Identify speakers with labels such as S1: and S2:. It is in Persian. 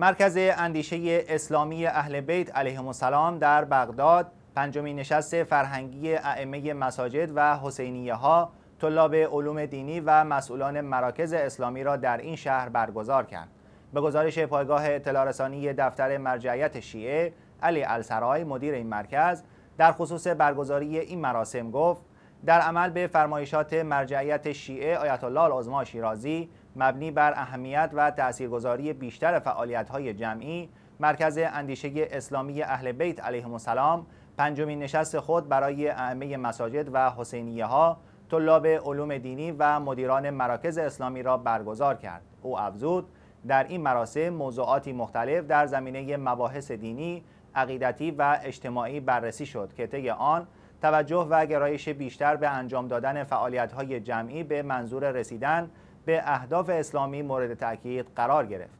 S1: مرکز اندیشه اسلامی اهل بیت علیه السلام در بغداد پنجمین نشست فرهنگی ائمه مساجد و حسینیه ها طلاب علوم دینی و مسئولان مراکز اسلامی را در این شهر برگزار کرد. به گزارش پایگاه اطلاع رسانی دفتر مرجعیت شیعه علی السرای مدیر این مرکز در خصوص برگزاری این مراسم گفت در عمل به فرمایشات مرجعیت شیعه آیت الله العظما شیرازی مبنی بر اهمیت و تاثیرگذاری بیشتر فعالیت‌های جمعی مرکز اندیشه اسلامی اهل بیت علیهم السلام پنجمین نشست خود برای ائمه مساجد و حسینیه ها طلاب علوم دینی و مدیران مراکز اسلامی را برگزار کرد او افزود در این مراسم موضوعاتی مختلف در زمینه مباحث دینی عقیدتی و اجتماعی بررسی شد که طی آن توجه و گرایش بیشتر به انجام دادن فعالیت‌های جمعی به منظور رسیدن به اهداف اسلامی مورد تأکید قرار گرفت